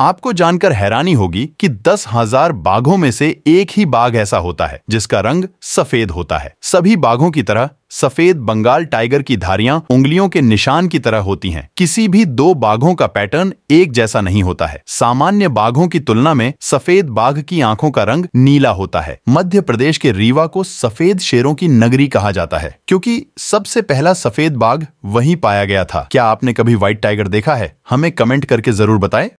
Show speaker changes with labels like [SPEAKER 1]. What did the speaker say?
[SPEAKER 1] आपको जानकर हैरानी होगी कि दस हजार बाघों में से एक ही बाघ ऐसा होता है जिसका रंग सफेद होता है सभी बाघों की तरह सफेद बंगाल टाइगर की धारियां उंगलियों के निशान की तरह होती हैं। किसी भी दो बाघों का पैटर्न एक जैसा नहीं होता है सामान्य बाघों की तुलना में सफेद बाघ की आंखों का रंग नीला होता है मध्य प्रदेश के रीवा को सफेद शेरों की नगरी कहा जाता है क्योंकि सबसे पहला सफेद बाघ वहीं पाया गया था क्या आपने कभी व्हाइट टाइगर देखा है हमें कमेंट करके जरूर बताए